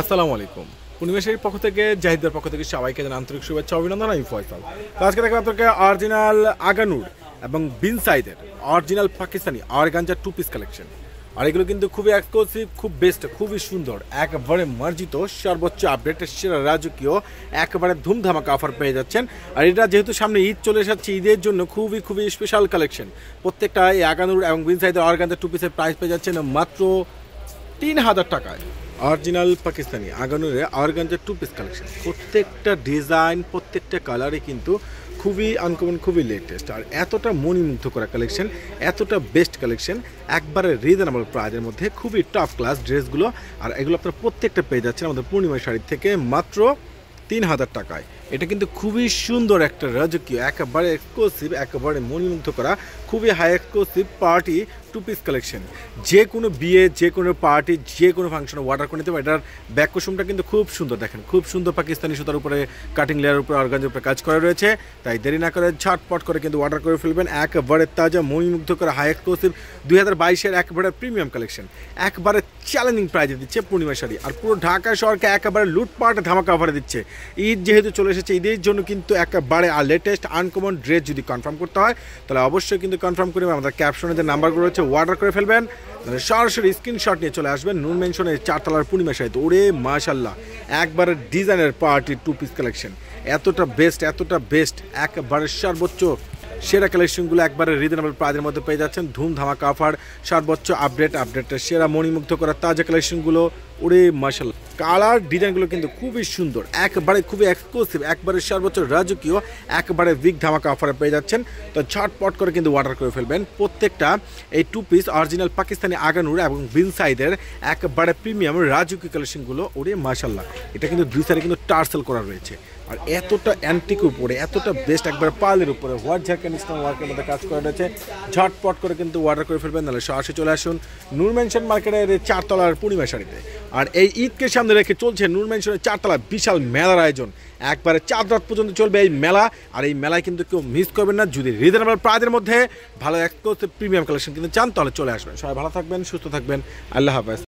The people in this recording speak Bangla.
আসসালামু আলাইকুম পূর্ণিমেশের পক্ষ থেকে জাহিদের পক্ষ থেকে সবাইকে জানা আন্তরিক শুভেচ্ছা অভিনন্দন আমি ফয়সাল তো আজকে দেখবো আপনাকে অরিজিনাল আগানুর এবং বিন সাইদের original Pakistani organza two piece collection আর এগুলো কিন্তু খুবই এক্সক্লুসিভ খুব বেস্ট খুবই সুন্দর একবারে মার্জিত সর্বোচ্চ আপডেটের সেরা রাজকীয় একবারে ধুমধামাকা অফার পেয়ে যাচ্ছেন আর এটা যেহেতু সামনে ঈদ চলে এসেছে ঈদের জন্য খুবই খুবই স্পেশাল কালেকশন প্রত্যেকটা এই আগানুর এবং বিন সাইদের অর্গানজা টু পিসের প্রাইস পেয়ে যাচ্ছেন মাত্র তিন হাজার টাকায় অরিজিনাল পাকিস্তানি আগানুরে অরগানজার টু পিস কালেকশন প্রত্যেকটা ডিজাইন প্রত্যেকটা কালারে কিন্তু খুবই আনকমন খুবই লেটেস্ট আর এতটা মণিমুগ্ধ করা কালেকশন এতটা বেস্ট কালেকশন একবারে রিজনেবল প্রাইজের মধ্যে খুবই টপ ক্লাস ড্রেসগুলো আর এগুলো আপনার প্রত্যেকটা পেয়ে যাচ্ছেন আমাদের পূর্ণিমা শাড়ি থেকে মাত্র তিন হাজার টাকায় এটা কিন্তু খুবই সুন্দর একটা রাজকীয় একেবারে এক্সক্লুসিভ একেবারে মনিমুগ্ধ করা খুবই high exclusive party two piece collection যে কোনো বিয়ে যে কোনো পার্টি যে কোনো ফাংশনে ওয়াটার করে নিতে পারে এটার ব্যাক কিন্তু খুব সুন্দর দেখেন খুব সুন্দর পাকিস্তানি সুতার উপরে কাটিং লেয়ার উপরে অর্গানজের উপরে কাজ করা রয়েছে তাই দেরি না করে ঝাটপট করে কিন্তু অর্ডার করে ফেলবেন একেবারে তাজা মনিমুগ্ধ করা হাই এক্সক্লুসিভ দুই হাজার বাইশের একেবারে প্রিমিয়াম কালেকশন একবারে চ্যালেঞ্জিং প্রাইজে দিচ্ছে পূর্ণিমা শাড়ি আর পুরো ঢাকা শহরকে একেবারে লুটপাট ধামাকা ভরে দিচ্ছে ঈদ যেহেতু চলে এসেছে ঈদের জন্য কিন্তু একেবারে আর লেটেস্ট আনকমন ড্রেস যদি কনফার্ম করতে হয় তাহলে অবশ্যই কিন্তু কনফার্ম করে আমাদের ক্যাপশনে যে নাম্বারগুলো রয়েছে অর্ডার করে ফেলবেন সরাসরি স্ক্রিনশট নিয়ে চলে আসবেন নুন মেনশনের চারতলার পূর্ণিমা সাহিত্য ওরে মাশাল্লাহ একবারে ডিজাইনের পার্টির টু পিস কালেকশন এতটা বেস্ট এতটা বেস্ট একবারে সর্বোচ্চ সেরা কালেকশনগুলো একবারে রিজনেবল প্রাইজের মধ্যে পেয়ে যাচ্ছেন ধুমধামাকা অফার সর্বোচ্চ আপডেট আপডেটের সেরা মণিমুগ্ধ করা তাজা কালেকশনগুলো ওরে মার্শাল্লাহ কালার ডিজাইনগুলো কিন্তু খুবই সুন্দর একবারে খুবই এক্সক্লুসিভ একবারে সর্বোচ্চ রাজকীয় একবারে বিগ ধামাকা অফারে পেয়ে যাচ্ছেন তো ঝটপট করে কিন্তু অর্ডার করে ফেলবেন প্রত্যেকটা এই টু পিস অরিজিনাল পাকিস্তানি আগানুর এবং বিন সাইডের একবারে প্রিমিয়াম রাজকীয় কালেকশনগুলো ওরে মার্শাল্লাহ এটা কিন্তু দুই সাইডে কিন্তু টার্সেল করা রয়েছে আর এতটা অ্যান্টিক উপরে এতটা বেস্ট একবার পালের উপরে হোয়াট ঝাড়খান ইসলাম ওয়ার্কের মধ্যে কাজ করা রয়েছে ঝটপট করে কিন্তু অর্ডার করে ফেলবেন নাহলে সরাসরি চলে আসুন নূর মেনশন মার্কেটের চারতলার পূর্ণিমা শাড়িতে আর এই ঈদকে সামনে রেখে চলছে নূর মেনশনের চারতলা বিশাল মেলার আয়োজন একবারে চার রাত পর্যন্ত চলবে এই মেলা আর এই মেলায় কিন্তু কেউ মিস করবেন না যদি রিজনেবল প্রাইজের মধ্যে ভালো এক্সক্লুসিভ প্রিমিয়াম কালেকশন কিন্তু চান তাহলে চলে আসবেন সবাই ভালো থাকবেন সুস্থ থাকবেন আল্লাহ হাফেজ